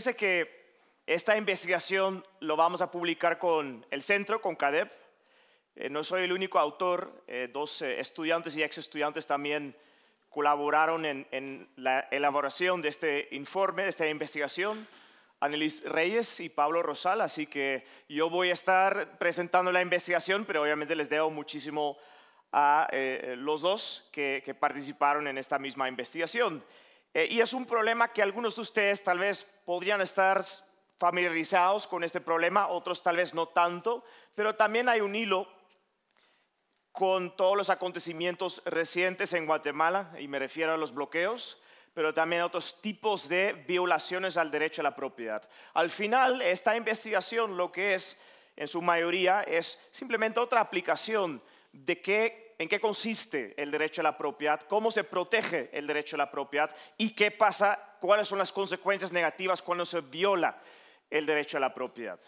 Fíjense que esta investigación lo vamos a publicar con el centro, con CADEP. Eh, no soy el único autor, eh, dos eh, estudiantes y ex estudiantes también colaboraron en, la elaboración de este informe, de esta investigación, Annelies Reyes y Pablo Rosal, así que yo voy a estar presentando la investigación, pero obviamente les debo muchísimo a los dos que participaron en esta misma investigación. Eh, y es un problema que algunos de ustedes tal vez podrían estar familiarizados con este problema, otros tal vez no tanto, pero también hay un hilo con todos los acontecimientos recientes en Guatemala, y me refiero a los bloqueos, pero también a otros tipos de violaciones al derecho a la propiedad. Al final, esta investigación lo que es, en su mayoría, es simplemente otra aplicación de que en qué consiste el derecho a la propiedad, cómo se protege el derecho a la propiedad y qué pasa, cuáles son las consecuencias negativas cuando se viola el derecho a la propiedad.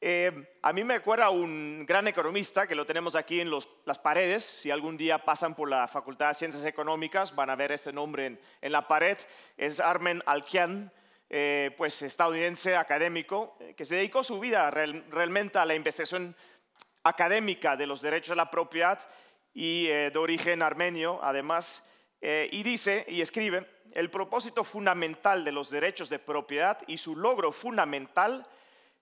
Eh, a mí me acuerda un gran economista que lo tenemos aquí en las paredes. Si algún día pasan por la Facultad de Ciencias Económicas, van a ver este nombre en, la pared. Es Armen Alkian, eh, pues estadounidense académico, eh, que se dedicó su vida realmente a la investigación académica de los derechos a la propiedad y eh, de origen armenio, además, eh, y dice y escribe, el propósito fundamental de los derechos de propiedad y su logro fundamental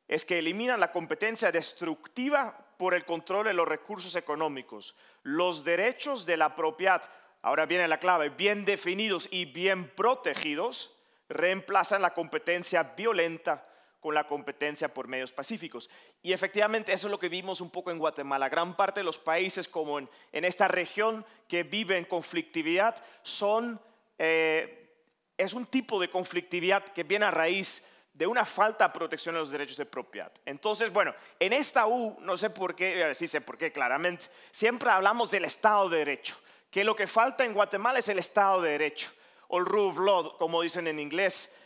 es que eliminan la competencia destructiva por el control de los recursos económicos. Los derechos de la propiedad, ahora viene la clave, bien definidos y bien protegidos, reemplazan la competencia violenta con la competencia por medios pacíficos. Y efectivamente eso es lo que vimos un poco en Guatemala. Gran parte de los países como en, esta región que viven conflictividad son, eh, es un tipo de conflictividad que viene a raíz de una falta de protección de los derechos de propiedad. Entonces, bueno, en esta U, no sé por qué, eh, si sé por qué claramente, siempre hablamos del Estado de Derecho, que lo que falta en Guatemala es el Estado de Derecho, o el rule of law, como dicen en inglés,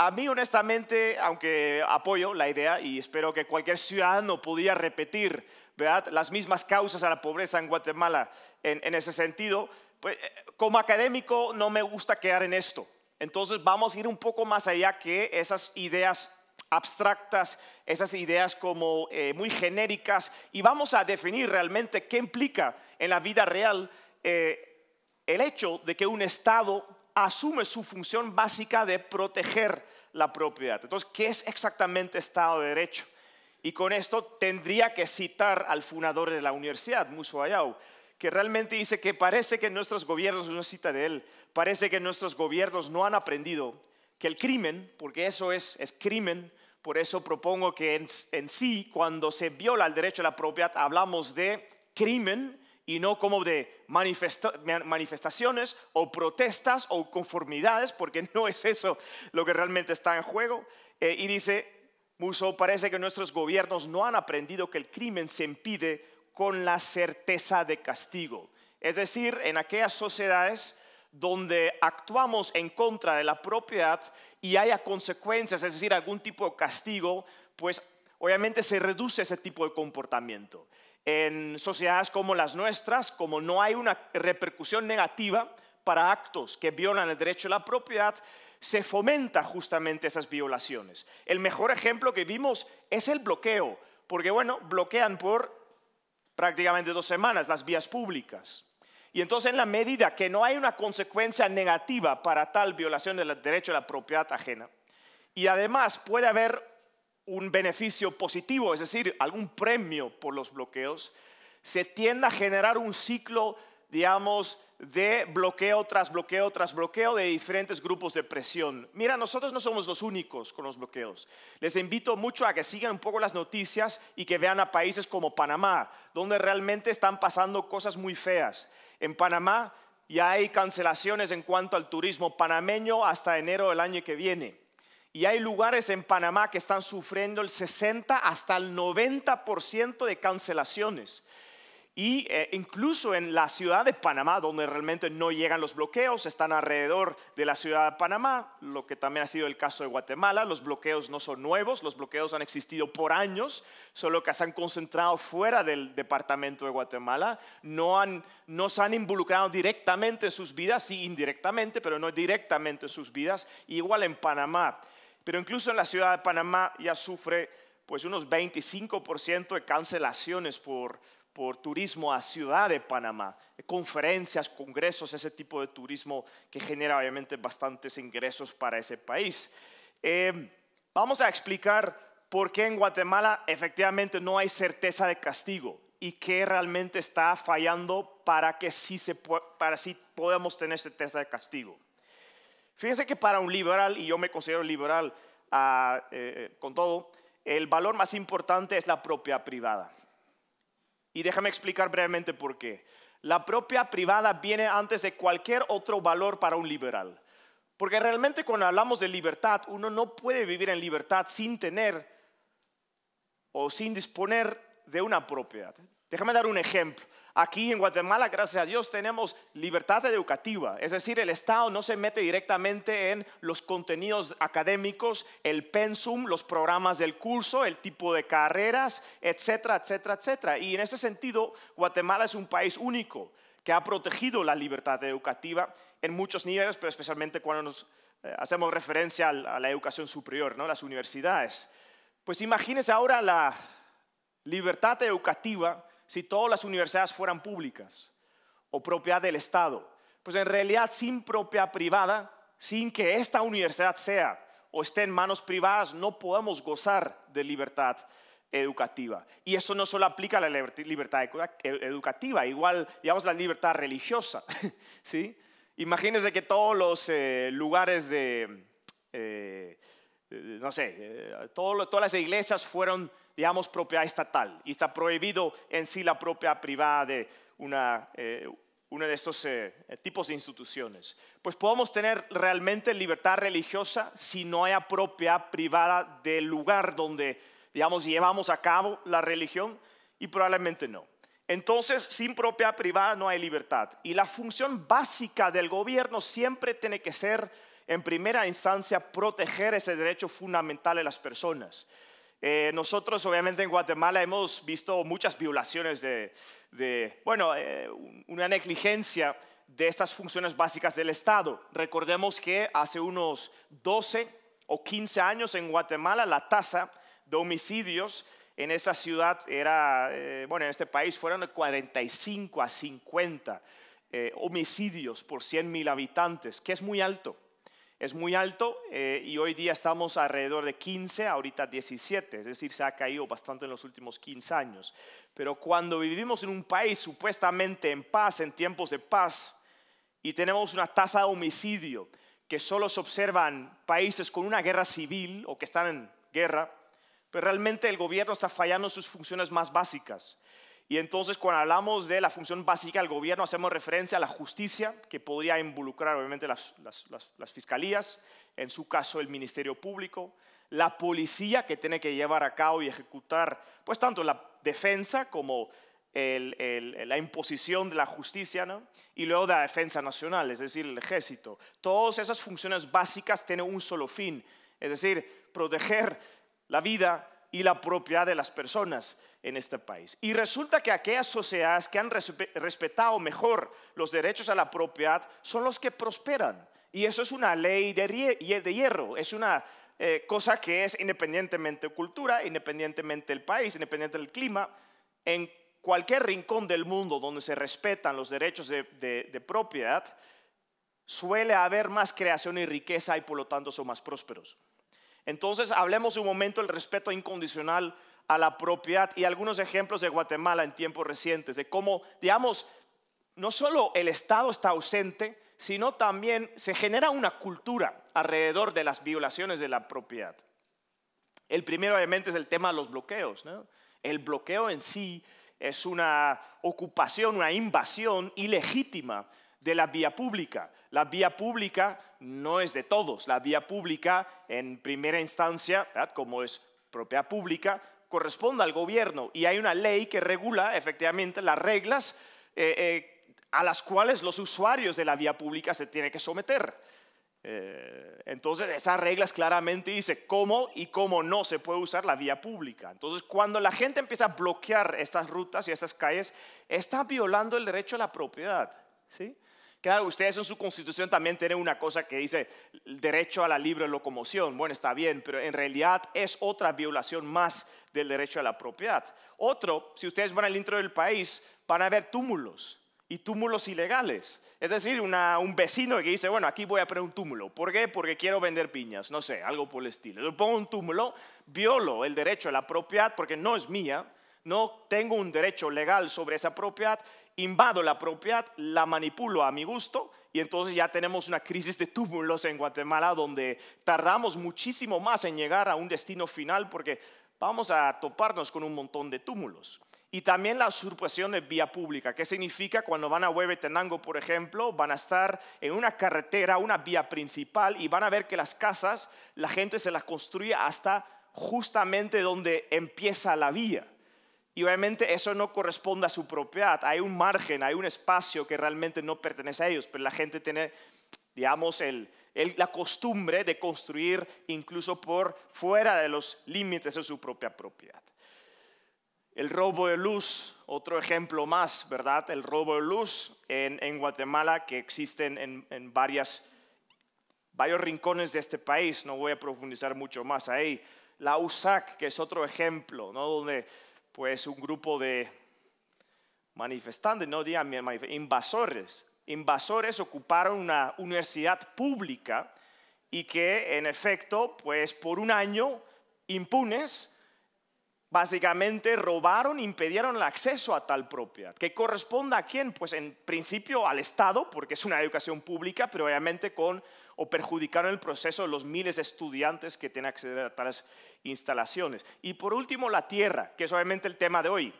a mí, honestamente, aunque apoyo la idea y espero que cualquier ciudadano pudiera repetir ¿verdad? las mismas causas a la pobreza en Guatemala en, ese sentido, pues, eh, como académico no me gusta quedar en esto. Entonces vamos a ir un poco más allá que esas ideas abstractas, esas ideas como eh, muy genéricas, y vamos a definir realmente qué implica en la vida real eh, el hecho de que un Estado asume su función básica de proteger la propiedad. Entonces, ¿qué es exactamente Estado de Derecho? Y con esto tendría que citar al fundador de la universidad, Musu Ayau, que realmente dice que parece que nuestros gobiernos, no cita de él, parece que nuestros gobiernos no han aprendido que el crimen, porque eso es, crimen, por eso propongo que en sí, cuando se viola el derecho a la propiedad, hablamos de crimen y no como de manifestaciones o protestas o conformidades, porque no es eso lo que realmente está en juego. Eh, y dice, Muso, parece que nuestros gobiernos no han aprendido que el crimen se impide con la certeza de castigo. Es decir, en aquellas sociedades donde actuamos en contra de la propiedad y haya consecuencias, es decir, algún tipo de castigo, pues obviamente se reduce ese tipo de comportamiento en sociedades como las nuestras, como no hay una repercusión negativa para actos que violan el derecho a la propiedad, se fomenta justamente esas violaciones. El mejor ejemplo que vimos es el bloqueo, porque bueno, bloquean por prácticamente dos semanas las vías públicas. Y entonces en la medida que no hay una consecuencia negativa para tal violación del derecho a la propiedad ajena, y además puede haber un beneficio positivo, es decir, algún premio por los bloqueos, se tiende a generar un ciclo, digamos, de bloqueo tras bloqueo tras bloqueo de diferentes grupos de presión. Mira, nosotros no somos los únicos con los bloqueos. Les invito mucho a que sigan un poco las noticias y que vean a países como Panamá, donde realmente están pasando cosas muy feas. En Panamá ya hay cancelaciones en cuanto al turismo panameño hasta enero del año que viene. Y hay lugares en Panamá que están sufriendo el 60 hasta el 90% de cancelaciones. Y eh, incluso en la ciudad de Panamá, donde realmente no llegan los bloqueos, están alrededor de la ciudad de Panamá, lo que también ha sido el caso de Guatemala. Los bloqueos no son nuevos, los bloqueos han existido por años, solo que se han concentrado fuera del departamento de Guatemala. No, han, no se han involucrado directamente en sus vidas, sí indirectamente, pero no directamente en sus vidas. Igual en Panamá pero incluso en la ciudad de Panamá ya sufre pues, unos 25% de cancelaciones por, turismo a ciudad de Panamá, conferencias, congresos, ese tipo de turismo que genera obviamente bastantes ingresos para ese país. Eh, vamos a explicar por qué en Guatemala efectivamente no hay certeza de castigo y qué realmente está fallando para que sí, se para sí podamos tener certeza de castigo. Fíjense que para un liberal, y yo me considero liberal ah, eh, eh, con todo, el valor más importante es la propia privada. Y déjame explicar brevemente por qué. La propia privada viene antes de cualquier otro valor para un liberal. Porque realmente cuando hablamos de libertad, uno no puede vivir en libertad sin tener o sin disponer de una propiedad. Déjame dar un ejemplo. Aquí en Guatemala, gracias a Dios, tenemos libertad educativa, es decir, el Estado no se mete directamente en los contenidos académicos, el pensum, los programas del curso, el tipo de carreras, etcétera, etcétera, etcétera. Y en ese sentido, Guatemala es un país único que ha protegido la libertad educativa en muchos niveles, pero especialmente cuando nos eh, hacemos referencia a la, educación superior, ¿no? las universidades. Pues imagínense ahora la libertad educativa si todas las universidades fueran públicas o propiedad del Estado. Pues en realidad sin propiedad privada, sin que esta universidad sea o esté en manos privadas, no podemos gozar de libertad educativa. Y eso no solo aplica a la libertad e-, educativa, igual, digamos, la libertad religiosa. ¿sí? Imagínense que todos los eh, lugares de... Eh, eh, no sé, eh, todas las iglesias fueron, digamos, propiedad estatal y está prohibido en sí la propiedad privada de una, eh, uno de estos tipos de instituciones. Pues podemos tener realmente libertad religiosa si no hay propiedad privada del lugar donde, digamos, llevamos a cabo la religión y probablemente no. Entonces, sin propiedad privada no hay libertad. Y la función básica del gobierno siempre tiene que ser en primera instancia, proteger ese derecho fundamental de las personas. Eh, nosotros, obviamente, en Guatemala hemos visto muchas violaciones de, bueno, eh, una negligencia de estas funciones básicas del Estado. Recordemos que hace unos 12 o 15 años en Guatemala la tasa de homicidios en esta ciudad era, eh, bueno, en este país fueron de 45 a 50 homicidios por mil habitantes, que es muy alto es muy alto eh, y hoy día estamos alrededor de 15, ahorita 17, es decir, se ha caído bastante en los últimos 15 años. Pero cuando vivimos en un país supuestamente en paz, en tiempos de paz, y tenemos una tasa de homicidio que solo se observan países con una guerra civil o que están en guerra, pero pues realmente el gobierno está fallando sus funciones más básicas. Y entonces cuando hablamos de la función básica del gobierno, hacemos referencia a la justicia, que podría involucrar obviamente las, fiscalías, en su caso el Ministerio Público, la policía, que tiene que llevar a cabo y ejecutar, pues tanto la defensa como la imposición de la justicia, y luego la defensa nacional, es decir, el ejército. Todas esas funciones básicas tienen un solo fin, es decir, proteger la vida y la propiedad de las personas en este país. Y resulta que aquellas sociedades que han respetado mejor los derechos a la propiedad son los que prosperan. Y eso es una ley de hierro, es una eh, cosa que es independientemente de cultura, independientemente del país, Independientemente del clima, en cualquier rincón del mundo donde se respetan los derechos de, propiedad, suele haber más creación y riqueza y por lo tanto son más prósperos. Entonces, hablemos un momento del respeto incondicional a la propiedad y algunos ejemplos de Guatemala en tiempos recientes, de cómo, digamos, no solo el Estado está ausente, sino también se genera una cultura alrededor de las violaciones de la propiedad. El primero, obviamente, es el tema de los bloqueos. El bloqueo en sí es una ocupación, una invasión ilegítima de la vía pública. La vía pública no es de todos. La vía pública, en primera instancia, como es propiedad pública, corresponda al gobierno y hay una ley que regula efectivamente las reglas eh, eh, a las cuales los usuarios de la vía pública se tienen que someter. Eh, entonces, esas reglas claramente dicen cómo y cómo no se puede usar la vía pública. Entonces, cuando la gente empieza a bloquear estas rutas y estas calles, está violando el derecho a la propiedad. ¿sí? ustedes en su constitución también tienen una cosa que dice el derecho a la libre locomoción. Bueno, está bien, pero en realidad es otra violación más del derecho a la propiedad. Otro, si ustedes van al intro del país, van a ver túmulos y túmulos ilegales. Es decir, un vecino que dice, bueno, aquí voy a poner un túmulo. ¿Por qué? Porque quiero vender piñas, no sé, algo por el estilo. Yo pongo un túmulo, violo el derecho a la propiedad porque no es mía, no tengo un derecho legal sobre esa propiedad invado la propiedad, la manipulo a mi gusto y entonces ya tenemos una crisis de túmulos en Guatemala donde tardamos muchísimo más en llegar a un destino final porque vamos a toparnos con un montón de túmulos. Y también la usurpación de vía pública, ¿Qué significa cuando van a Huevetenango, por ejemplo, van a estar en una carretera, una vía principal, y van a ver que las casas, la gente se las construye hasta justamente donde empieza la vía y obviamente eso no corresponde a su propiedad. Hay un margen, hay un espacio que realmente no pertenece a ellos, pero la gente tiene, digamos, el, la costumbre de construir incluso por fuera de los límites de su propia propiedad. El robo de luz, otro ejemplo más, ¿verdad? El robo de luz en, en Guatemala que existen en, en varias, varios rincones de este país, no voy a profundizar mucho más ahí. La USAC, que es otro ejemplo, ¿no? Donde pues un grupo de manifestantes, no invasores. Invasores ocuparon una universidad pública y que en efecto, pues por un año impunes, básicamente robaron, impidieron el acceso a tal propiedad. ¿Que corresponde a quién? Pues en principio al Estado, porque es una educación pública, pero obviamente con o perjudicaron el proceso de los miles de estudiantes que tienen acceso acceder a tales instalaciones. Y por último, la tierra, que es obviamente el tema de hoy.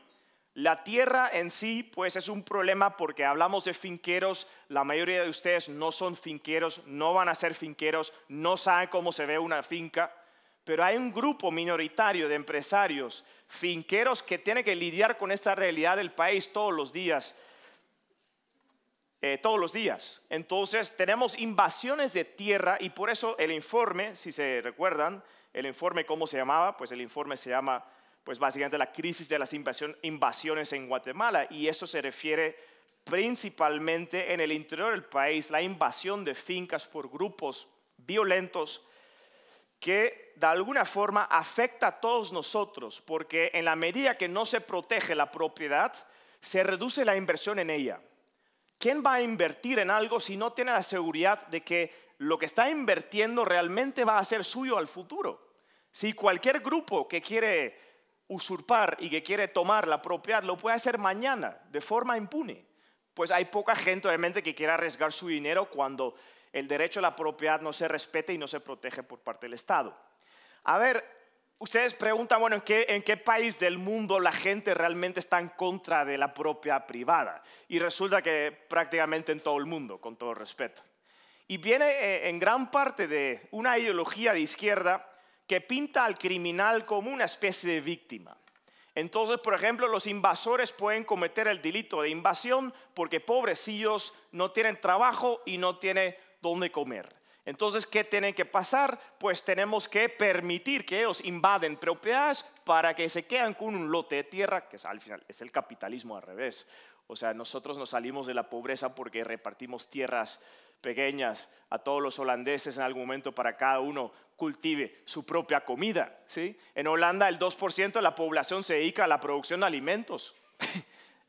La tierra en sí, pues es un problema porque hablamos de finqueros, la mayoría de ustedes no son finqueros, no van a ser finqueros, no saben cómo se ve una finca, pero hay un grupo minoritario de empresarios, finqueros, que tienen que lidiar con esta realidad del país todos los días. Eh, todos los días. Entonces tenemos invasiones de tierra y por eso el informe, si se recuerdan, el informe, ¿cómo se llamaba? Pues el informe se llama, pues básicamente la crisis de las invasiones en Guatemala y eso se refiere principalmente en el interior del país, la invasión de fincas por grupos violentos que de alguna forma afecta a todos nosotros, porque en la medida que no se protege la propiedad, se reduce la inversión en ella. ¿Quién va a invertir en algo si no tiene la seguridad de que lo que está invirtiendo realmente va a ser suyo al futuro. Si cualquier grupo que quiere usurpar y que quiere tomar la propiedad lo puede hacer mañana de forma impune. Pues hay poca gente obviamente que quiera arriesgar su dinero cuando el derecho a la propiedad no se respete y no se protege por parte del Estado. A ver, ustedes preguntan, bueno, qué, ¿en qué país del mundo la gente realmente está en contra de la propiedad privada? Y resulta que prácticamente en todo el mundo, con todo respeto. Y viene eh, en gran parte de una ideología de izquierda que pinta al criminal como una especie de víctima. Entonces, por ejemplo, los invasores pueden cometer el delito de invasión porque pobrecillos no tienen trabajo y no tienen dónde comer. Entonces, ¿qué tiene que pasar? Pues tenemos que permitir que ellos invaden propiedades para que se queden con un lote de tierra, que es, al final es el capitalismo al revés. O sea, nosotros nos salimos de la pobreza porque repartimos tierras pequeñas a todos los holandeses en algún momento para cada uno cultive su propia comida. ¿sí? En Holanda el 2% de la población se dedica a la producción de alimentos.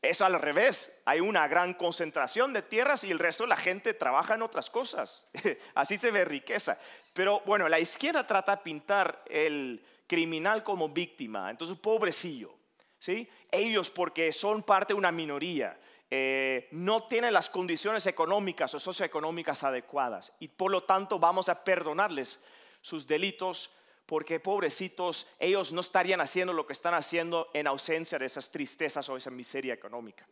Es al revés, hay una gran concentración de tierras y el resto de la gente trabaja en otras cosas. Así se ve riqueza. Pero bueno, la izquierda trata de pintar el criminal como víctima, entonces pobrecillo. ¿sí? Ellos porque son parte de una minoría, eh, no tienen las condiciones económicas o socioeconómicas adecuadas y por lo tanto vamos a perdonarles sus delitos porque pobrecitos, ellos no estarían haciendo lo que están haciendo en ausencia de esas tristezas o esa miseria económica.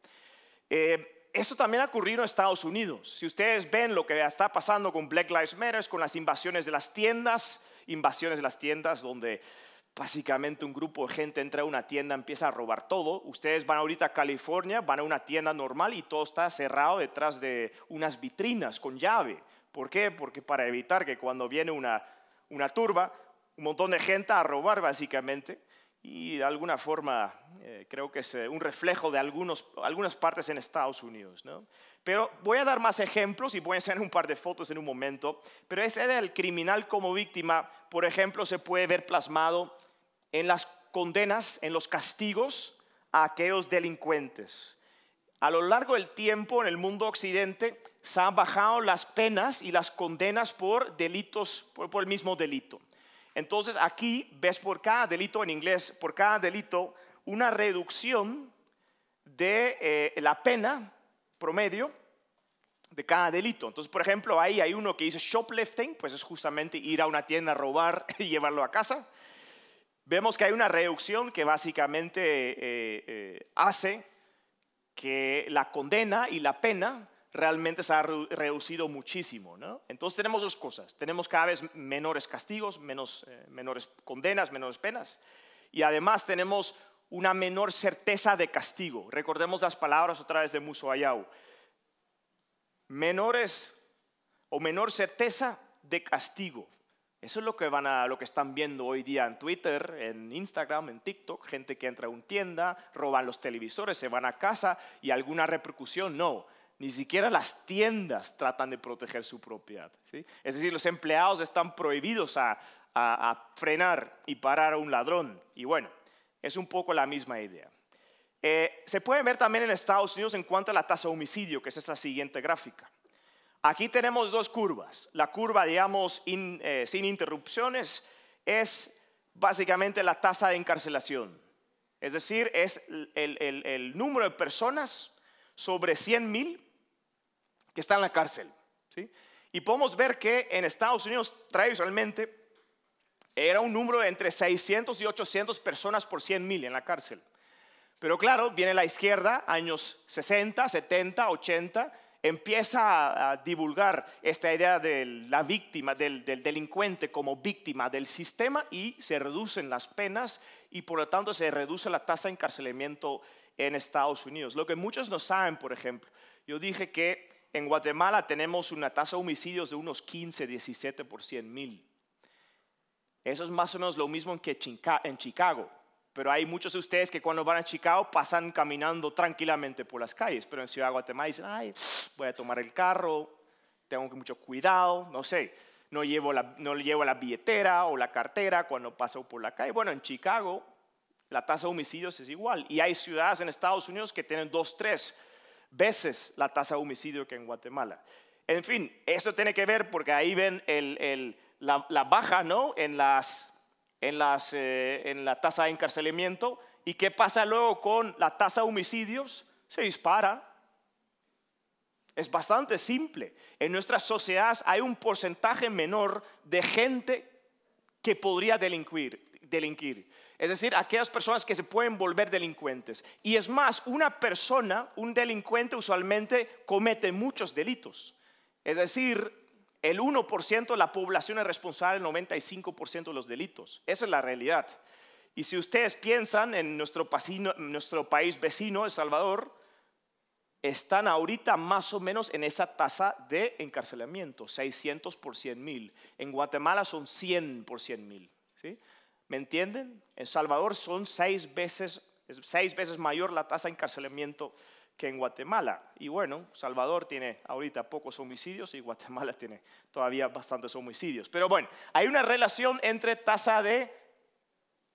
Eh, esto también ha ocurrido en Estados Unidos. Si ustedes ven lo que está pasando con Black Lives Matter, con las invasiones de las tiendas, invasiones de las tiendas donde básicamente un grupo de gente entra a una tienda, empieza a robar todo. Ustedes van ahorita a California, van a una tienda normal y todo está cerrado detrás de unas vitrinas con llave. ¿Por qué? Porque para evitar que cuando viene una, turba, un montón de gente a robar básicamente. Y de alguna forma eh, creo que es eh, un reflejo de algunas partes en Estados Unidos. Pero voy a dar más ejemplos y voy a enseñar un par de fotos en un momento. Pero ese del criminal como víctima, por ejemplo, se puede ver plasmado en las condenas, en los castigos a aquellos delincuentes. A lo largo del tiempo en el mundo occidente se han bajado las penas y las condenas por delitos, por, el mismo delito. Entonces aquí ves por cada delito en inglés, por cada delito, una reducción de eh, la pena promedio de cada delito. Entonces, por ejemplo, ahí hay uno que dice shoplifting, pues es justamente ir a una tienda a robar y llevarlo a casa vemos que hay una reducción que básicamente eh, eh, hace que la condena y la pena realmente se ha reducido muchísimo. ¿no? Entonces tenemos dos cosas. Tenemos cada vez menores castigos, menos, eh, menores condenas, menores penas. Y además tenemos una menor certeza de castigo. Recordemos las palabras otra vez de Muso Ayau. Menores o menor certeza de castigo. Eso es lo que, lo que están viendo hoy día en Twitter, en Instagram, en TikTok, gente que entra a una tienda, roban los televisores, se van a casa y alguna repercusión, no. Ni siquiera las tiendas tratan de proteger su propiedad. Es decir, los empleados están prohibidos a, frenar y parar a un ladrón. Y bueno, es un poco la misma idea. Eh, se puede ver también en Estados Unidos en cuanto a la tasa de homicidio, que es esta siguiente gráfica. Aquí tenemos dos curvas. La curva, digamos, eh, sin interrupciones es básicamente la tasa de encarcelación. Es decir, es el, número de personas sobre 100.000 que están en la cárcel. Y podemos ver que en Estados Unidos tradicionalmente era un número entre 600 y 800 personas por 100.000 en la cárcel. Pero claro, viene la izquierda, años 60, 70, 80, empieza a, divulgar esta idea de la víctima, del, del, delincuente como víctima del sistema y se reducen las penas y por lo tanto se reduce la tasa de encarcelamiento en Estados Unidos. Lo que muchos no saben, por ejemplo, yo dije que en Guatemala tenemos una tasa de homicidios de unos 15, 17 por 100 mil. Eso es más o menos lo mismo que en Chicago pero hay muchos de ustedes que cuando van a Chicago pasan caminando tranquilamente por las calles, pero en Ciudad de Guatemala dicen, ay, voy a tomar el carro, tengo mucho cuidado, no sé, no llevo la, no llevo la billetera o la cartera cuando paso por la calle. Bueno, en Chicago la tasa de homicidios es igual y hay ciudades en Estados Unidos que tienen dos, tres veces la tasa de homicidio que en Guatemala. En fin, eso tiene que ver porque ahí ven la, baja ¿no? en las en, las, eh, en la tasa de encarcelamiento. ¿Y qué pasa luego con la tasa de homicidios? Se dispara. Es bastante simple. En nuestras sociedades hay un porcentaje menor de gente que podría delinquir. delinquir. Es decir, aquellas personas que se pueden volver delincuentes. Y es más, una persona, un delincuente usualmente comete muchos delitos. Es decir, el 1% de la población es responsable del 95% de los delitos. Esa es la realidad. Y si ustedes piensan en nuestro, país vecino, El Salvador, están ahorita más o menos en esa tasa de encarcelamiento, 600 por 100 mil. En Guatemala son 100 por 100 mil. ¿sí? ¿Me entienden? En Salvador son seis veces, seis veces mayor la tasa de encarcelamiento que en Guatemala. Y bueno, Salvador tiene ahorita pocos homicidios y Guatemala tiene todavía bastantes homicidios. Pero bueno, hay una relación entre tasa de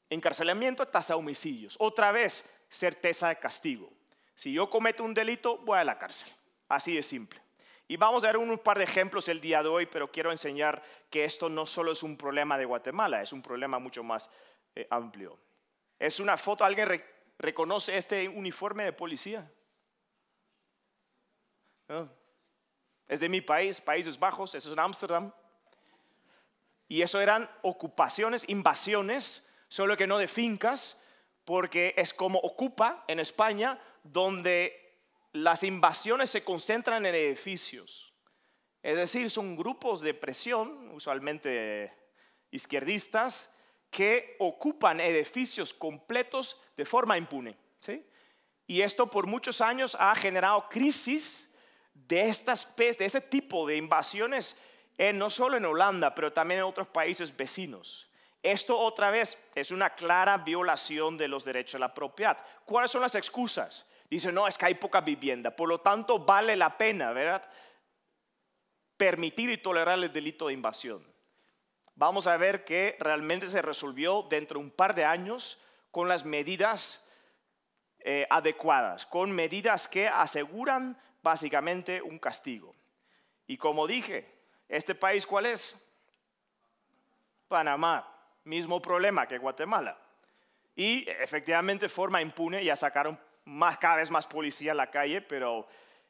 encarcelamiento, tasa de homicidios. Otra vez, certeza de castigo. Si yo cometo un delito, voy a la cárcel. Así de simple. Y vamos a ver un par de ejemplos el día de hoy, pero quiero enseñar que esto no solo es un problema de Guatemala, es un problema mucho más eh, amplio. Es una foto, ¿alguien reconoce este uniforme de policía? Es de mi país, Países Bajos, eso es en Ámsterdam. Y eso eran ocupaciones, invasiones, solo que no de fincas, porque es como ocupa en España, donde las invasiones se concentran en edificios. Es decir, son grupos de presión, usualmente izquierdistas, que ocupan edificios completos de forma impune. Y esto por muchos años ha generado crisis de estas de ese tipo de invasiones, eh, no solo en Holanda, pero también en otros países vecinos. Esto otra vez es una clara violación de los derechos a la propiedad. ¿Cuáles son las excusas? Dice, no, es que hay poca vivienda, por lo tanto vale la pena, ¿verdad? Permitir y tolerar el delito de invasión. Vamos a ver que realmente se resolvió dentro de un par de años con las medidas eh, adecuadas, con medidas que aseguran básicamente un castigo. Y como dije, ¿este país cuál es? Panamá, mismo problema que Guatemala. Y efectivamente forma impune, ya sacaron más, cada vez más policía a la calle, pero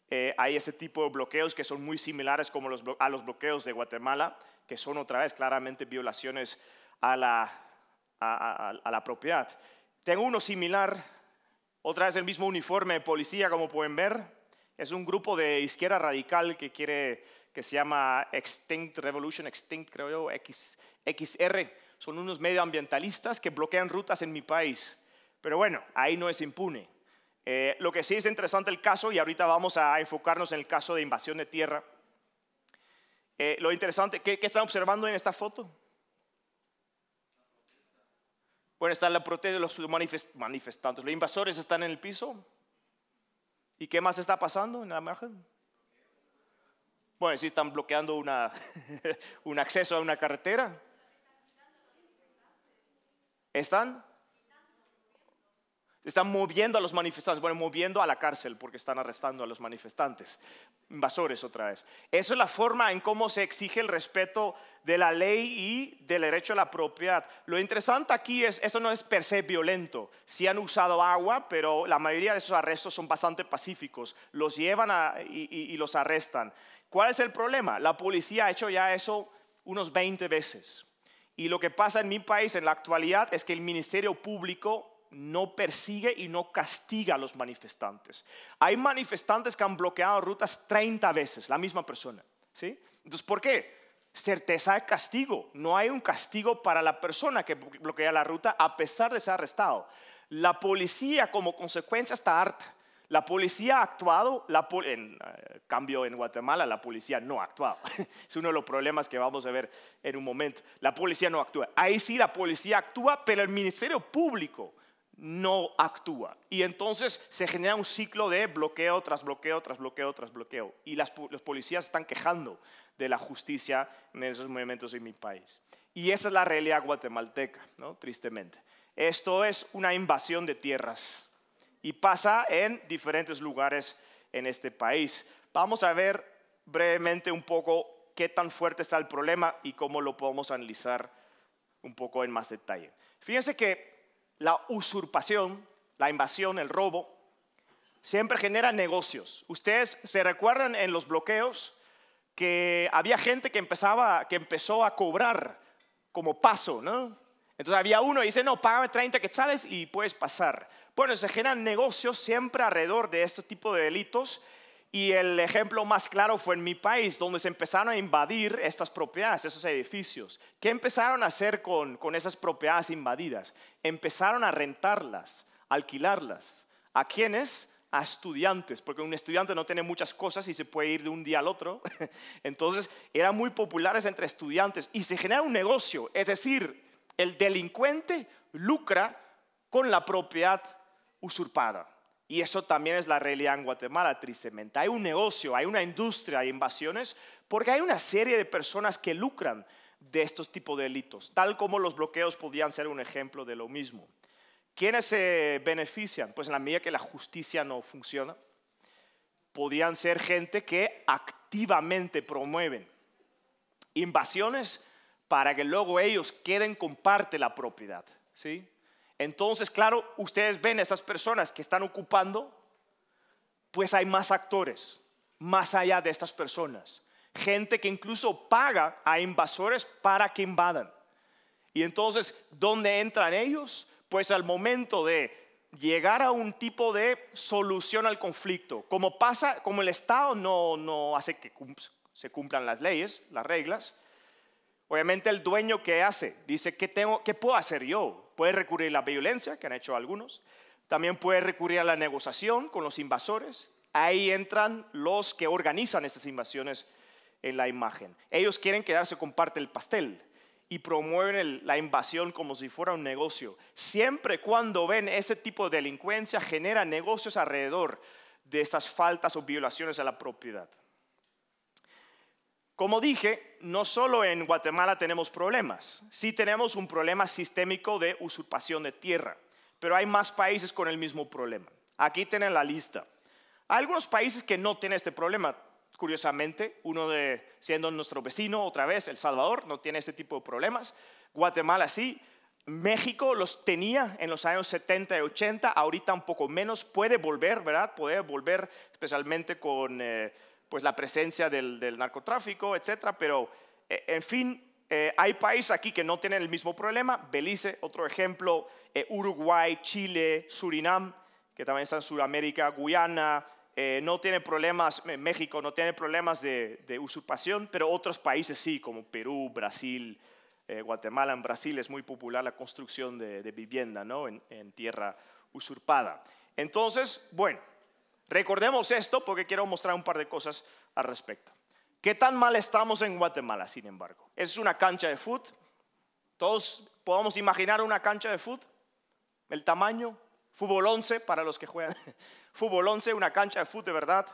eh, hay este tipo de bloqueos que son muy similares como a los bloqueos de Guatemala, que son otra vez claramente violaciones a la, a la propiedad. Tengo uno similar, otra vez el mismo uniforme de policía, como pueden ver, es un grupo de izquierda radical que quiere, que se llama Extinct Revolution, Extinct creo yo, XR. Son unos medioambientalistas que bloquean rutas en mi país. Pero bueno, ahí no es impune. Eh, lo que sí es interesante el caso, y ahorita vamos a enfocarnos en el caso de invasión de tierra. Eh, lo interesante, ¿qué, están observando en esta foto? Bueno, están la protesta, los manifestantes, los invasores están en el piso, ¿Y qué más está pasando en la imagen? Bueno, si sí están bloqueando un acceso a una carretera. Están están moviendo a los manifestantes, bueno, moviendo a la cárcel porque están arrestando a los manifestantes, invasores otra vez. Esa es la forma en cómo se exige el respeto de la ley y del derecho a la propiedad. Lo interesante aquí es, eso no es per se violento. Sí han usado agua, pero la mayoría de esos arrestos son bastante pacíficos. Los llevan y, y los arrestan. ¿Cuál es el problema? La policía ha hecho ya eso unos 20 veces. Y lo que pasa en mi país en la actualidad es que el Ministerio Público no persigue y no castiga a los manifestantes. Hay manifestantes que han bloqueado rutas 30 veces, la misma persona. ¿sí? Entonces, ¿por qué? Certeza de castigo. No hay un castigo para la persona que bloquea la ruta a pesar de ser arrestado. La policía como consecuencia está harta. La policía ha actuado, en eh, cambio en Guatemala la policía no ha actuado. es uno de los problemas que vamos a ver en un momento. La policía no actúa. Ahí sí la policía actúa, pero el Ministerio Público no actúa. Y entonces se genera un ciclo de bloqueo tras bloqueo, tras bloqueo, tras bloqueo. Y las, los policías están quejando de la justicia en esos movimientos en mi país. Y esa es la realidad guatemalteca, ¿no? tristemente. Esto es una invasión de tierras y pasa en diferentes lugares en este país. Vamos a ver brevemente un poco qué tan fuerte está el problema y cómo lo podemos analizar un poco en más detalle. Fíjense que la usurpación, la invasión, el robo, siempre genera negocios. Ustedes se recuerdan en los bloqueos que había gente que, que empezó a cobrar como paso, ¿no? Entonces había uno y dice, no, págame 30 quetzales y puedes pasar. Bueno, se generan negocios siempre alrededor de este tipo de delitos y el ejemplo más claro fue en mi país, donde se empezaron a invadir estas propiedades, esos edificios. ¿Qué empezaron a hacer con, esas propiedades invadidas? Empezaron a rentarlas, alquilarlas. ¿A quiénes? A estudiantes, porque un estudiante no tiene muchas cosas y se puede ir de un día al otro. Entonces, eran muy populares entre estudiantes y se genera un negocio. Es decir, el delincuente lucra con la propiedad usurpada. Y eso también es la realidad en Guatemala, tristemente. Hay un negocio, hay una industria, hay invasiones, porque hay una serie de personas que lucran de estos tipos de delitos, tal como los bloqueos podrían ser un ejemplo de lo mismo. ¿Quiénes se benefician? Pues en la medida que la justicia no funciona, podrían ser gente que activamente promueven invasiones para que luego ellos queden con parte la propiedad. ¿sí? Entonces, claro, ustedes ven a esas personas que están ocupando, pues hay más actores, más allá de estas personas. Gente que incluso paga a invasores para que invadan. Y entonces, ¿dónde entran ellos? Pues al momento de llegar a un tipo de solución al conflicto. Como pasa, como el Estado no, no hace que se cumplan las leyes, las reglas, Obviamente el dueño que hace dice, ¿qué, ¿qué puedo hacer yo? Puede recurrir a la violencia, que han hecho algunos. También puede recurrir a la negociación con los invasores. Ahí entran los que organizan estas invasiones en la imagen. Ellos quieren quedarse con parte del pastel y promueven la invasión como si fuera un negocio. Siempre cuando ven ese tipo de delincuencia genera negocios alrededor de estas faltas o violaciones a la propiedad. Como dije, no solo en Guatemala tenemos problemas, sí tenemos un problema sistémico de usurpación de tierra, pero hay más países con el mismo problema. Aquí tienen la lista. Hay algunos países que no tienen este problema, curiosamente, uno de, siendo nuestro vecino otra vez, El Salvador, no tiene este tipo de problemas, Guatemala sí, México los tenía en los años 70 y 80, ahorita un poco menos, puede volver, ¿verdad? Puede volver especialmente con... Eh, pues, la presencia del, narcotráfico, etcétera, pero eh, en fin, eh, hay países aquí que no tienen el mismo problema, Belice, otro ejemplo, eh, Uruguay, Chile, Surinam, que también está en Sudamérica, Guyana, no tiene problemas, México no tiene problemas de, usurpación, pero otros países sí, como Perú, Brasil, Guatemala. En Brasil es muy popular la construcción de, vivienda ¿no? en tierra usurpada. Entonces, bueno, Recordemos esto porque quiero mostrar un par de cosas al respecto. ¿Qué tan mal estamos en Guatemala, sin embargo? Es una cancha de fútbol. Todos podemos imaginar una cancha de fútbol. El tamaño, fútbol 11 para los que juegan. fútbol 11, una cancha de fútbol de verdad.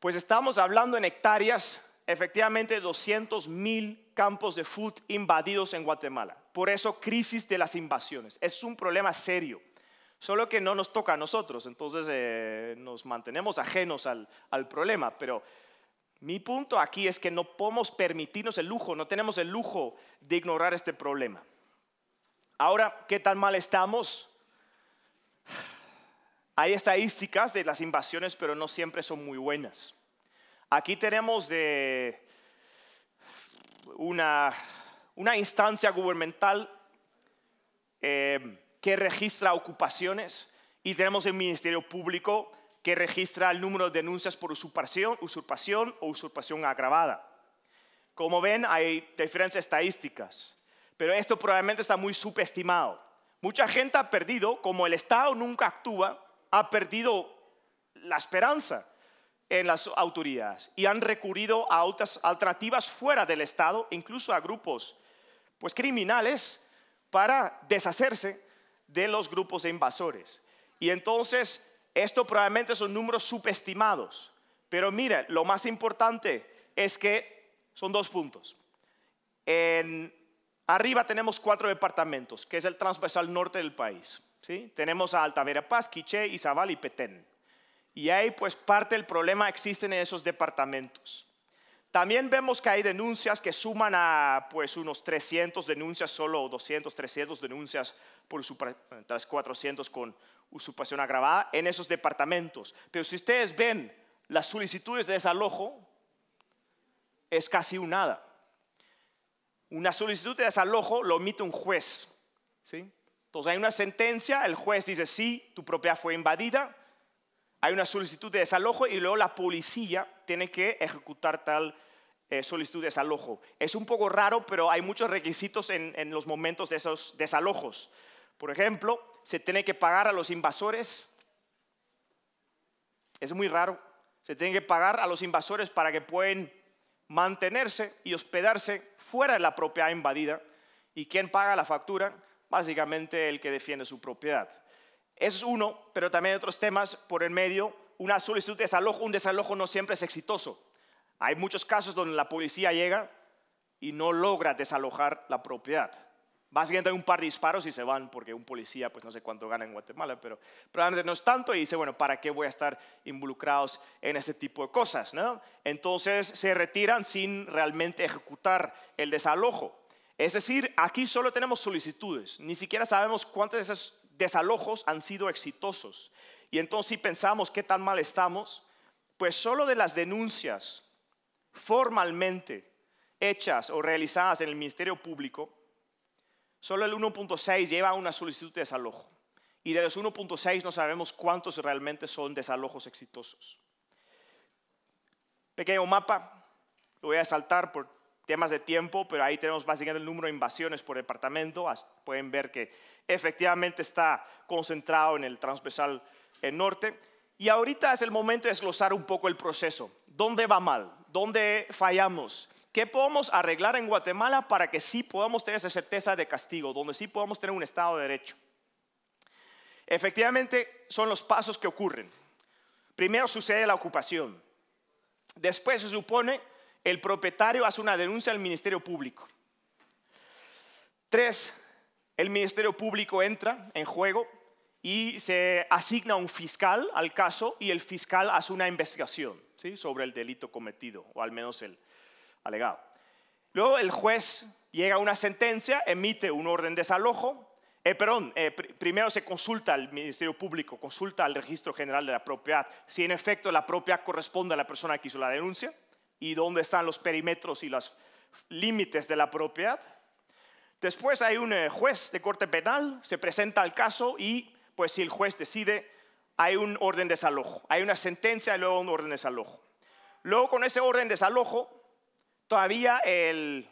Pues estamos hablando en hectáreas, efectivamente 200 mil campos de fútbol invadidos en Guatemala. Por eso crisis de las invasiones. Es un problema serio solo que no nos toca a nosotros, entonces eh, nos mantenemos ajenos al, problema. Pero mi punto aquí es que no podemos permitirnos el lujo, no tenemos el lujo de ignorar este problema. Ahora, ¿qué tan mal estamos? Hay estadísticas de las invasiones, pero no siempre son muy buenas. Aquí tenemos de una, instancia gubernamental eh, que registra ocupaciones y tenemos el Ministerio Público que registra el número de denuncias por usurpación, usurpación o usurpación agravada. Como ven, hay diferencias estadísticas, pero esto probablemente está muy subestimado. Mucha gente ha perdido, como el Estado nunca actúa, ha perdido la esperanza en las autoridades y han recurrido a otras alternativas fuera del Estado, incluso a grupos pues criminales para deshacerse de los grupos invasores. Y entonces, esto probablemente son números subestimados. Pero mira, lo más importante es que son dos puntos. En, arriba tenemos cuatro departamentos, que es el transversal norte del país. ¿sí? Tenemos a Alta Paz, Quiché, Izabal y Petén. Y ahí pues parte del problema existe en esos departamentos. También vemos que hay denuncias que suman a pues unos 300 denuncias, solo 200, 300 denuncias por 400 con usurpación agravada en esos departamentos. Pero si ustedes ven las solicitudes de desalojo, es casi un nada. Una solicitud de desalojo lo emite un juez. ¿sí? Entonces hay una sentencia, el juez dice, sí, tu propiedad fue invadida, hay una solicitud de desalojo y luego la policía tiene que ejecutar tal eh, solicitud de desalojo. Es un poco raro, pero hay muchos requisitos en, los momentos de esos desalojos. Por ejemplo, se tiene que pagar a los invasores. Es muy raro. Se tiene que pagar a los invasores para que puedan mantenerse y hospedarse fuera de la propiedad invadida. ¿Y quién paga la factura? Básicamente el que defiende su propiedad. Eso es uno, pero también hay otros temas por el medio. Una solicitud de desalojo, un desalojo no siempre es exitoso. Hay muchos casos donde la policía llega y no logra desalojar la propiedad. Básicamente hay un par de disparos y se van porque un policía, pues no sé cuánto gana en Guatemala, pero probablemente no es tanto y dice, bueno, ¿para qué voy a estar involucrados en ese tipo de cosas? ¿no? Entonces se retiran sin realmente ejecutar el desalojo. Es decir, aquí solo tenemos solicitudes, ni siquiera sabemos cuántas de esas desalojos han sido exitosos. Y entonces si pensamos qué tan mal estamos, pues solo de las denuncias formalmente hechas o realizadas en el Ministerio Público, solo el 1.6 lleva a una solicitud de desalojo. Y de los 1.6 no sabemos cuántos realmente son desalojos exitosos. Pequeño mapa, lo voy a saltar por temas de tiempo, pero ahí tenemos básicamente el número de invasiones por departamento. Pueden ver que efectivamente está concentrado en el transversal eh, norte. Y ahorita es el momento de desglosar un poco el proceso. ¿Dónde va mal? ¿Dónde fallamos? ¿Qué podemos arreglar en Guatemala para que sí podamos tener esa certeza de castigo, donde sí podamos tener un Estado de Derecho? Efectivamente, son los pasos que ocurren. Primero sucede la ocupación. Después se supone el propietario hace una denuncia al Ministerio Público. Tres, el Ministerio Público entra en juego y se asigna un fiscal al caso y el fiscal hace una investigación ¿sí? sobre el delito cometido, o al menos el alegado. Luego el juez llega a una sentencia, emite un orden de desalojo, eh, perdón, eh, primero se consulta al Ministerio Público, consulta al Registro General de la Propiedad si en efecto la propiedad corresponde a la persona que hizo la denuncia y dónde están los perímetros y los límites de la propiedad. Después hay un eh, juez de corte penal, se presenta el caso y pues si el juez decide, hay un orden de desalojo, hay una sentencia y luego un orden de desalojo. Luego con ese orden de desalojo, todavía el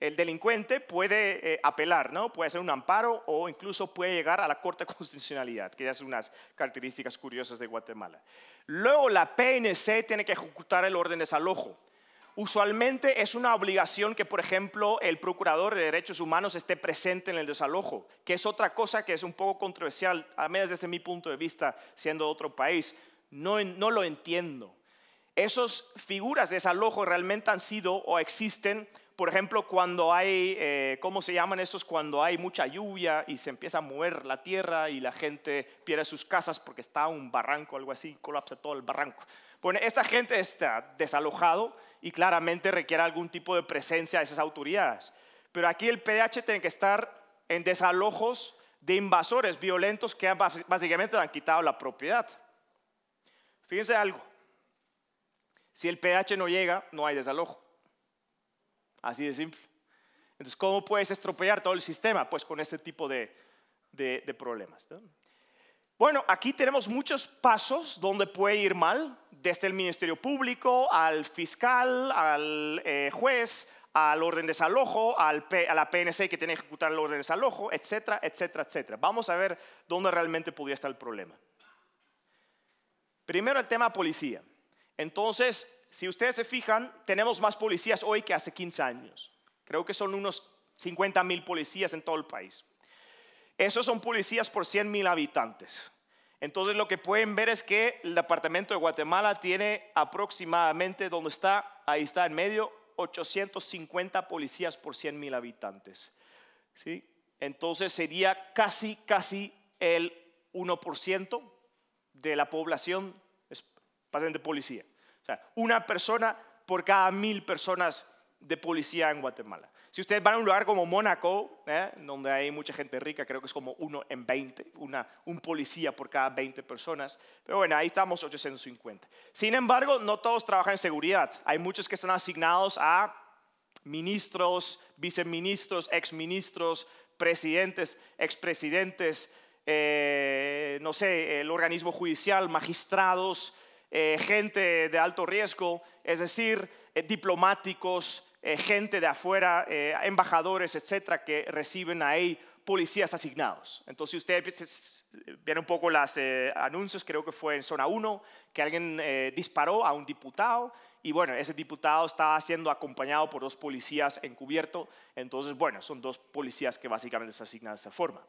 el delincuente puede eh, apelar, ¿no? puede hacer un amparo o incluso puede llegar a la Corte de Constitucionalidad, que ya son unas características curiosas de Guatemala. Luego la PNC tiene que ejecutar el orden de desalojo. Usualmente es una obligación que, por ejemplo, el procurador de derechos humanos esté presente en el desalojo, que es otra cosa que es un poco controversial, a menos desde mi punto de vista, siendo otro país. No, no lo entiendo. Esas figuras de desalojo realmente han sido o existen por ejemplo, cuando hay, eh, ¿cómo se llaman esos? Cuando hay mucha lluvia y se empieza a mover la tierra y la gente pierde sus casas porque está un barranco, algo así, colapsa todo el barranco. Bueno, esta gente está desalojado y claramente requiere algún tipo de presencia de esas autoridades. Pero aquí el PDH tiene que estar en desalojos de invasores violentos que básicamente le han quitado la propiedad. Fíjense algo, si el PDH no llega, no hay desalojo. Así de simple. Entonces, ¿cómo puedes estropear todo el sistema? Pues con este tipo de, problemas. Bueno, aquí tenemos muchos pasos donde puede ir mal, desde el Ministerio Público al fiscal, al eh, juez, al orden de desalojo, al a la PNC que tiene que ejecutar el orden de desalojo, etcétera, etcétera, etcétera. Vamos a ver dónde realmente podría estar el problema. Primero el tema policía. Entonces, si ustedes se fijan, tenemos más policías hoy que hace 15 años. Creo que son unos 50 mil policías en todo el país. Esos son policías por 100 mil habitantes. Entonces lo que pueden ver es que el departamento de Guatemala tiene aproximadamente, donde está, ahí está en medio, 850 policías por 100 mil habitantes. ¿Sí? Entonces sería casi, casi el 1% de la población es de policía. O sea, una persona por cada mil personas de policía en Guatemala. Si ustedes van a un lugar como Mónaco, ¿eh? donde hay mucha gente rica, creo que es como uno en veinte. un policía por cada veinte personas. Pero bueno, ahí estamos 850. Sin embargo, no todos trabajan en seguridad. Hay muchos que están asignados a ministros, viceministros, exministros, presidentes, expresidentes, eh, no sé, el organismo judicial, magistrados, eh, gente de alto riesgo, es decir, eh, diplomáticos, eh, gente de afuera, embajadores, etcétera, que reciben ahí policías asignados. Entonces, si ustedes ven un poco los anuncios, creo que fue en zona 1, que alguien disparó a un diputado y bueno, ese diputado estaba siendo acompañado por dos policías encubierto, entonces bueno, son dos policías que básicamente se asignan de esa forma.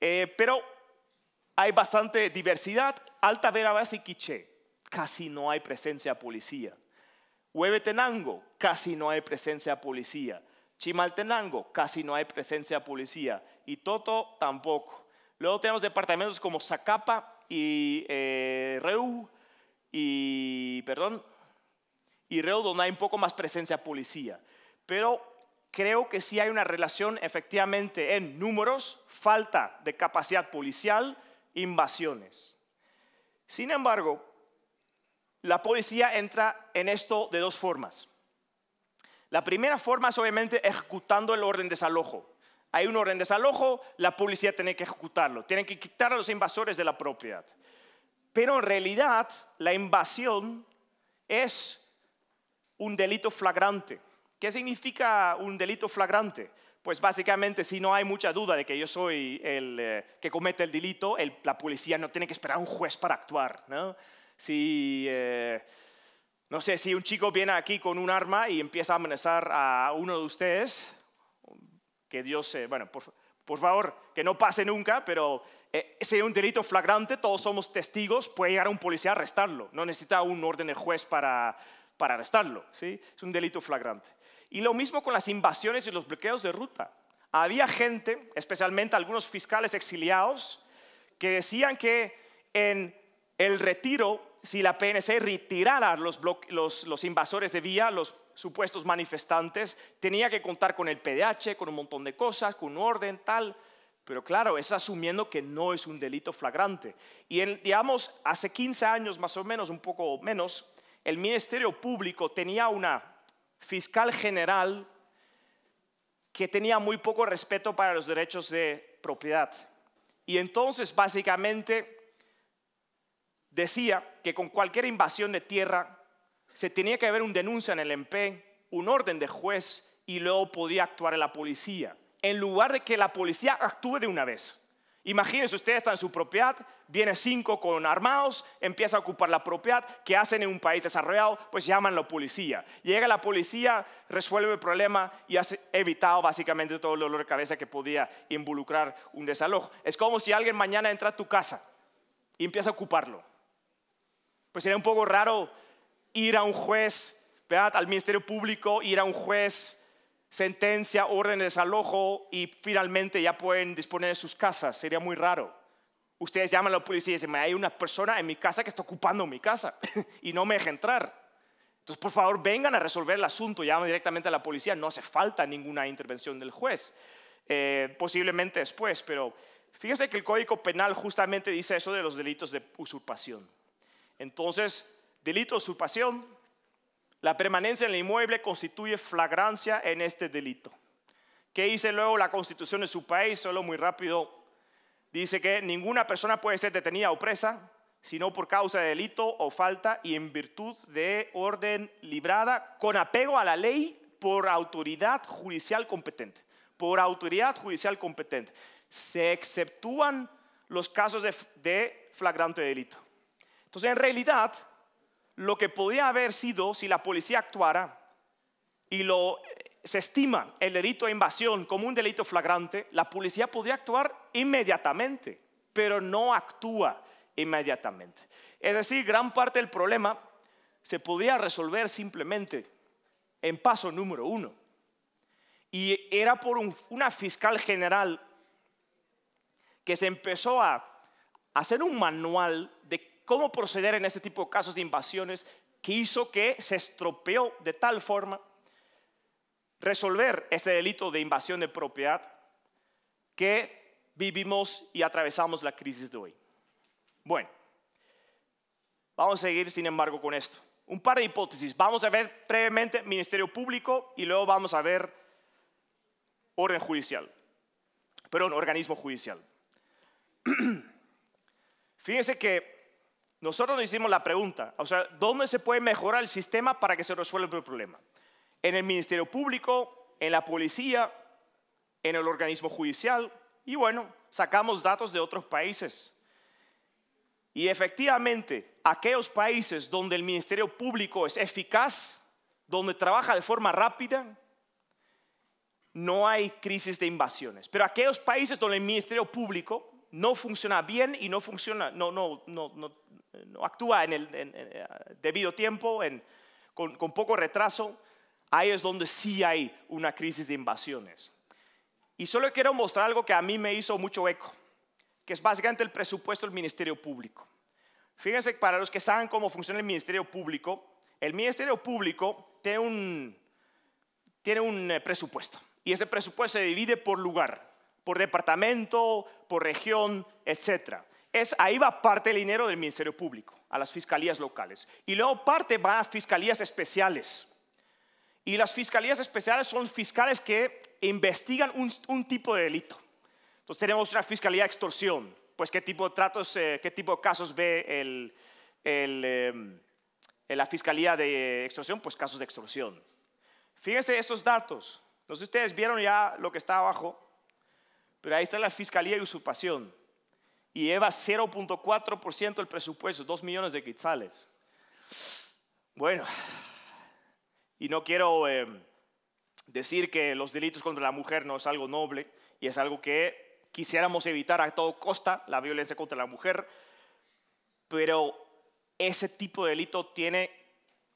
pero hay bastante diversidad, alta vera y casi no hay presencia policía. Huevetenango, casi no hay presencia policía. Chimaltenango, casi no hay presencia policía. Y Toto tampoco. Luego tenemos departamentos como Zacapa y eh, Reu y, perdón, y Reu donde hay un poco más presencia policía. Pero creo que sí hay una relación efectivamente en números, falta de capacidad policial, invasiones. Sin embargo, la policía entra en esto de dos formas. La primera forma es obviamente ejecutando el orden de desalojo. Hay un orden de desalojo, la policía tiene que ejecutarlo, tiene que quitar a los invasores de la propiedad. Pero en realidad la invasión es un delito flagrante. ¿Qué significa un delito flagrante? Pues básicamente si no hay mucha duda de que yo soy el eh, que comete el delito, la policía no tiene que esperar a un juez para actuar. ¿no? Si, eh, no sé, si un chico viene aquí con un arma y empieza a amenazar a uno de ustedes, que Dios, eh, bueno, por, favor, que no pase nunca, pero eh, sería un delito flagrante, todos somos testigos, puede llegar un policía a arrestarlo, no necesita un orden del juez para, para arrestarlo, ¿sí? es un delito flagrante. Y lo mismo con las invasiones y los bloqueos de ruta. Había gente, especialmente algunos fiscales exiliados, que decían que en el retiro si la PNC retirara los, invasores de vía, los supuestos manifestantes, tenía que contar con el PDH, con un montón de cosas, con un orden, tal. Pero claro, es asumiendo que no es un delito flagrante. Y en, digamos, hace 15 años más o menos, un poco menos, el Ministerio Público tenía una fiscal general que tenía muy poco respeto para los derechos de propiedad. Y entonces, básicamente, decía que con cualquier invasión de tierra se tenía que haber un denuncia en el MP, un orden de juez y luego podía actuar la policía, en lugar de que la policía actúe de una vez. Imagínense, ustedes están en su propiedad, viene cinco con armados, empieza a ocupar la propiedad, ¿qué hacen en un país desarrollado? Pues llaman a la policía. Llega la policía, resuelve el problema y ha evitado básicamente todo el dolor de cabeza que podía involucrar un desalojo. Es como si alguien mañana entra a tu casa y empieza a ocuparlo pues sería un poco raro ir a un juez, ¿verdad? al Ministerio Público, ir a un juez, sentencia, órdenes de desalojo y finalmente ya pueden disponer de sus casas. Sería muy raro. Ustedes llaman a la policía y dicen, hay una persona en mi casa que está ocupando mi casa y no me deja entrar. Entonces, por favor, vengan a resolver el asunto, llaman directamente a la policía, no hace falta ninguna intervención del juez, eh, posiblemente después, pero fíjense que el Código Penal justamente dice eso de los delitos de usurpación. Entonces, delito de pasión la permanencia en el inmueble constituye flagrancia en este delito. ¿Qué dice luego la constitución de su país? Solo muy rápido. Dice que ninguna persona puede ser detenida o presa, sino por causa de delito o falta y en virtud de orden librada con apego a la ley por autoridad judicial competente. Por autoridad judicial competente. Se exceptúan los casos de flagrante delito. Entonces, en realidad, lo que podría haber sido si la policía actuara y lo eh, se estima el delito de invasión como un delito flagrante, la policía podría actuar inmediatamente, pero no actúa inmediatamente. Es decir, gran parte del problema se podría resolver simplemente en paso número uno. Y era por una fiscal general que se empezó a hacer un manual de cómo proceder en este tipo de casos de invasiones que hizo que se estropeó de tal forma resolver este delito de invasión de propiedad que vivimos y atravesamos la crisis de hoy. Bueno, vamos a seguir sin embargo con esto. Un par de hipótesis. Vamos a ver brevemente Ministerio Público y luego vamos a ver orden judicial, pero organismo judicial. Fíjense que nosotros nos hicimos la pregunta, o sea, ¿dónde se puede mejorar el sistema para que se resuelva el problema? En el Ministerio Público, en la policía, en el organismo judicial y bueno, sacamos datos de otros países. Y efectivamente, aquellos países donde el Ministerio Público es eficaz, donde trabaja de forma rápida, no hay crisis de invasiones. Pero aquellos países donde el Ministerio Público no funciona bien y no funciona, no, no, no, no no actúa en el eh, debido tiempo, con, poco retraso, ahí es donde sí hay una crisis de invasiones. Y solo quiero mostrar algo que a mí me hizo mucho eco, que es básicamente el presupuesto del Ministerio Público. Fíjense, para los que saben cómo funciona el Ministerio Público, el Ministerio Público tiene un, tiene un eh, presupuesto y ese presupuesto se divide por lugar, por departamento, por región, etcétera es ahí va parte del dinero del Ministerio Público a las fiscalías locales y luego parte va a fiscalías especiales. Y las fiscalías especiales son fiscales que investigan un, tipo de delito. Entonces tenemos una fiscalía de extorsión, pues qué tipo de tratos, eh, qué tipo de casos ve em, la fiscalía de extorsión, pues casos de extorsión. Fíjense estos datos. No ustedes vieron ya lo que está abajo, pero ahí está la fiscalía de usurpación y lleva 0.4% del presupuesto, 2 millones de quetzales. Bueno, y no quiero eh, decir que los delitos contra la mujer no es algo noble y es algo que quisiéramos evitar a todo costa, la violencia contra la mujer, pero ese tipo de delito tiene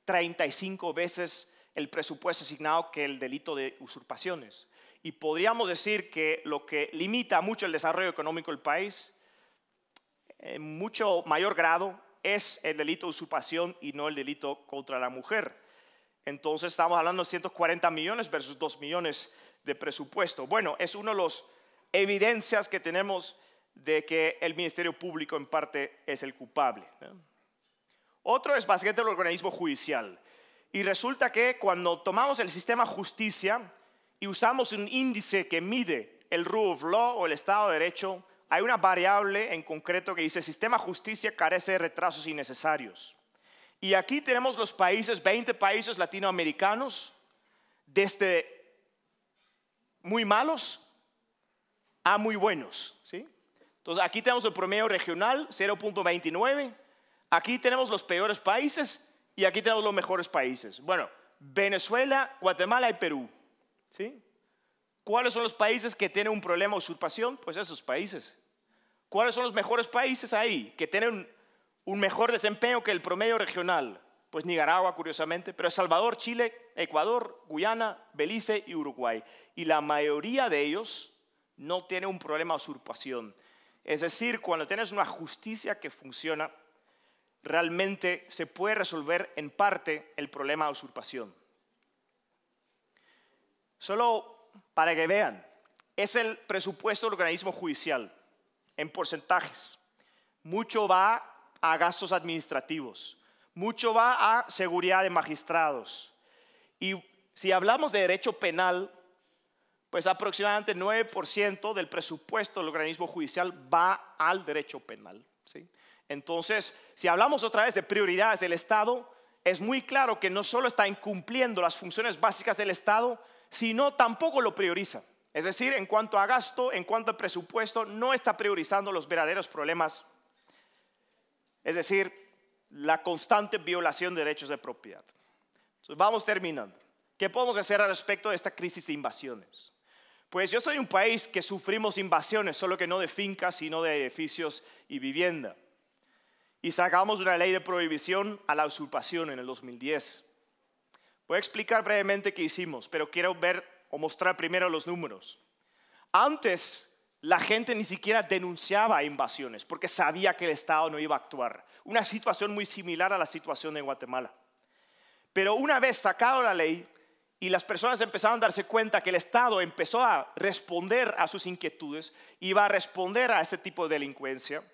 35 veces el presupuesto asignado que el delito de usurpaciones. Y podríamos decir que lo que limita mucho el desarrollo económico del país en mucho mayor grado es el delito de usurpación y no el delito contra la mujer. Entonces estamos hablando de 140 millones versus 2 millones de presupuesto. Bueno, es una de las evidencias que tenemos de que el Ministerio Público en parte es el culpable. Otro es básicamente el organismo judicial. Y resulta que cuando tomamos el sistema justicia y usamos un índice que mide el rule of law o el Estado de Derecho, hay una variable en concreto que dice sistema justicia carece de retrasos innecesarios. Y aquí tenemos los países, 20 países latinoamericanos, desde muy malos a muy buenos. ¿sí? Entonces aquí tenemos el promedio regional, 0.29. Aquí tenemos los peores países y aquí tenemos los mejores países. Bueno, Venezuela, Guatemala y Perú. ¿sí? ¿Cuáles son los países que tienen un problema de usurpación? Pues esos países. ¿Cuáles son los mejores países ahí que tienen un mejor desempeño que el promedio regional? Pues Nicaragua, curiosamente, pero Salvador, Chile, Ecuador, Guyana, Belice y Uruguay. Y la mayoría de ellos no tiene un problema de usurpación. Es decir, cuando tienes una justicia que funciona, realmente se puede resolver en parte el problema de usurpación. Solo para que vean, es el presupuesto del organismo judicial en porcentajes. Mucho va a gastos administrativos, mucho va a seguridad de magistrados. Y si hablamos de derecho penal, pues aproximadamente 9% del presupuesto del organismo judicial va al derecho penal. Entonces, si hablamos otra vez de prioridades del Estado, es muy claro que no solo está incumpliendo las funciones básicas del Estado, sino tampoco lo prioriza. Es decir, en cuanto a gasto, en cuanto a presupuesto, no está priorizando los verdaderos problemas. Es decir, la constante violación de derechos de propiedad. Entonces, vamos terminando. ¿Qué podemos hacer al respecto de esta crisis de invasiones? Pues yo soy un país que sufrimos invasiones, solo que no de fincas, sino de edificios y vivienda. Y sacamos una ley de prohibición a la usurpación en el 2010. Voy a explicar brevemente qué hicimos, pero quiero ver o mostrar primero los números. Antes la gente ni siquiera denunciaba invasiones porque sabía que el Estado no iba a actuar. Una situación muy similar a la situación de Guatemala. Pero una vez sacado la ley y las personas empezaron a darse cuenta que el Estado empezó a responder a sus inquietudes, iba a responder a este tipo de delincuencia,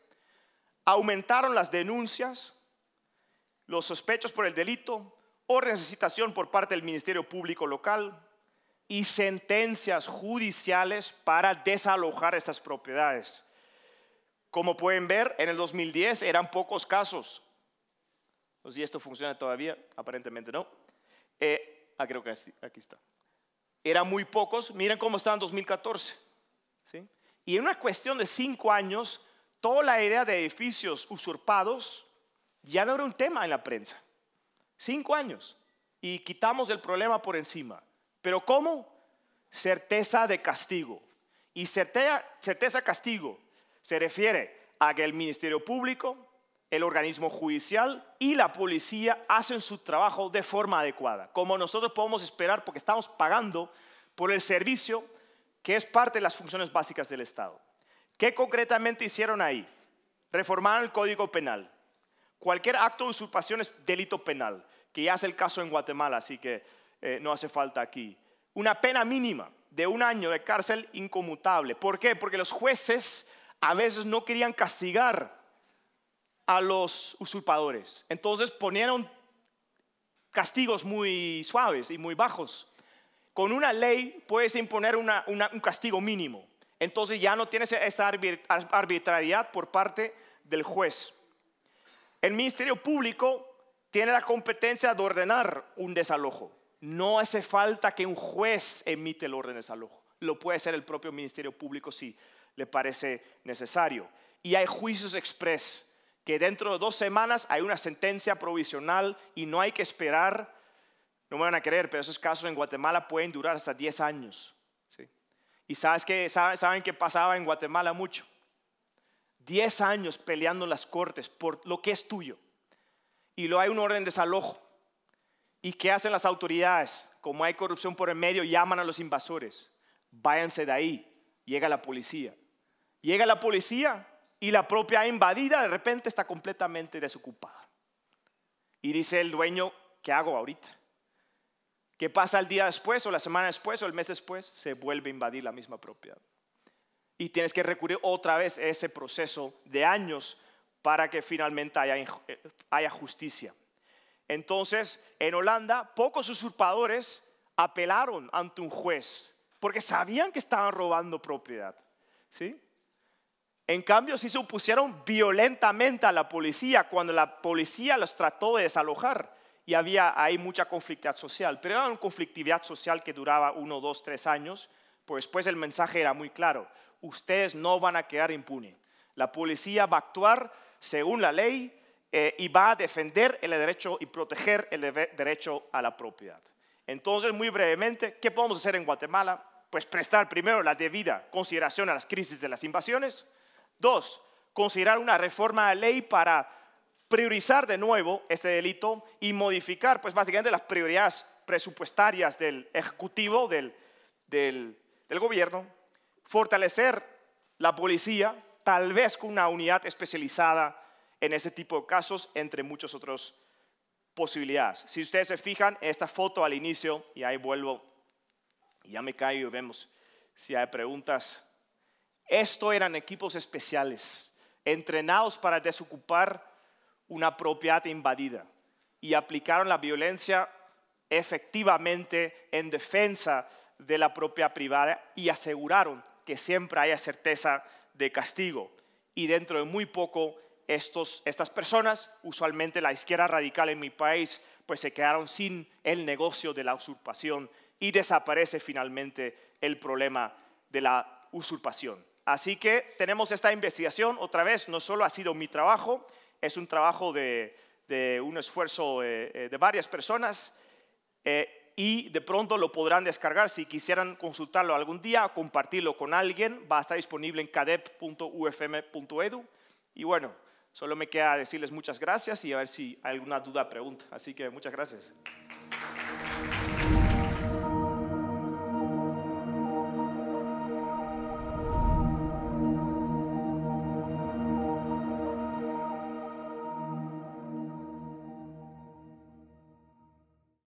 aumentaron las denuncias, los sospechos por el delito, o necesitación por parte del Ministerio Público Local y sentencias judiciales para desalojar estas propiedades. Como pueden ver, en el 2010 eran pocos casos. No sé si esto funciona todavía, aparentemente no. Eh, ah, creo que aquí está. Eran muy pocos, miren cómo están en 2014. ¿sí? Y en una cuestión de cinco años, toda la idea de edificios usurpados ya no era un tema en la prensa. Cinco años. Y quitamos el problema por encima. ¿Pero cómo? Certeza de castigo. Y certeza, certeza castigo se refiere a que el Ministerio Público, el organismo judicial y la policía hacen su trabajo de forma adecuada, como nosotros podemos esperar porque estamos pagando por el servicio que es parte de las funciones básicas del Estado. ¿Qué concretamente hicieron ahí? Reformaron el Código Penal. Cualquier acto de usurpación es delito penal que ya es el caso en Guatemala, así que eh, no hace falta aquí. Una pena mínima de un año de cárcel incomutable. ¿Por qué? Porque los jueces a veces no querían castigar a los usurpadores. Entonces ponían castigos muy suaves y muy bajos. Con una ley puedes imponer un castigo mínimo. Entonces ya no tienes esa arbitrariedad por parte del juez. El Ministerio Público tiene la competencia de ordenar un desalojo. No hace falta que un juez emite el orden de desalojo. Lo puede hacer el propio Ministerio Público si le parece necesario. Y hay juicios express, que dentro de dos semanas hay una sentencia provisional y no hay que esperar. No me van a creer, pero esos casos en Guatemala pueden durar hasta 10 años. ¿sí? ¿Y sabes que saben que pasaba en Guatemala mucho? 10 años peleando en las cortes por lo que es tuyo y luego hay un orden de desalojo. ¿Y qué hacen las autoridades? Como hay corrupción por el medio, llaman a los invasores. Váyanse de ahí. Llega la policía. Llega la policía y la propia invadida de repente está completamente desocupada. Y dice el dueño, ¿qué hago ahorita? ¿Qué pasa el día después o la semana después o el mes después? Se vuelve a invadir la misma propiedad. Y tienes que recurrir otra vez a ese proceso de años para que finalmente eh, haya, justicia. Entonces, en Holanda, pocos usurpadores apelaron ante un juez, porque sabían que estaban robando propiedad. ¿sí? En cambio, sí se opusieron violentamente a la policía cuando la policía los trató de desalojar y había ahí mucha conflictividad social. Pero era una conflictividad social que duraba uno, dos, tres años, pues después el mensaje era muy claro, ustedes no van a quedar impunes. La policía va a actuar, según la ley eh, y va a defender el derecho y proteger el derecho a la propiedad. Entonces, muy brevemente, ¿qué podemos hacer en Guatemala? Pues prestar primero la debida consideración a las crisis de las invasiones. Dos, considerar una reforma de ley para priorizar de nuevo este delito y modificar, pues básicamente, las prioridades presupuestarias del Ejecutivo, del Gobierno. Fortalecer la policía, tal vez con una unidad especializada en ese tipo de casos, entre muchas otras posibilidades. Si ustedes se fijan, esta foto al inicio, y ahí vuelvo, ya me caigo y vemos si hay preguntas. Esto eran equipos especiales, entrenados para desocupar una propiedad invadida y aplicaron la violencia efectivamente en defensa de la propia privada y aseguraron que siempre haya certeza de castigo. Y dentro de muy poco, estos, estas personas, usualmente la izquierda radical en mi país, pues se quedaron sin el negocio de la usurpación y desaparece finalmente el problema de la usurpación. Así que tenemos esta investigación, otra vez, no solo ha sido mi trabajo, es un trabajo de, un esfuerzo eh, eh, de varias personas, eh, y de pronto lo podrán descargar si quisieran consultarlo algún día o compartirlo con alguien. Va a estar disponible en cadep.ufm.edu. Y bueno, solo me queda decirles muchas gracias y a ver si hay alguna duda o pregunta. Así que muchas gracias.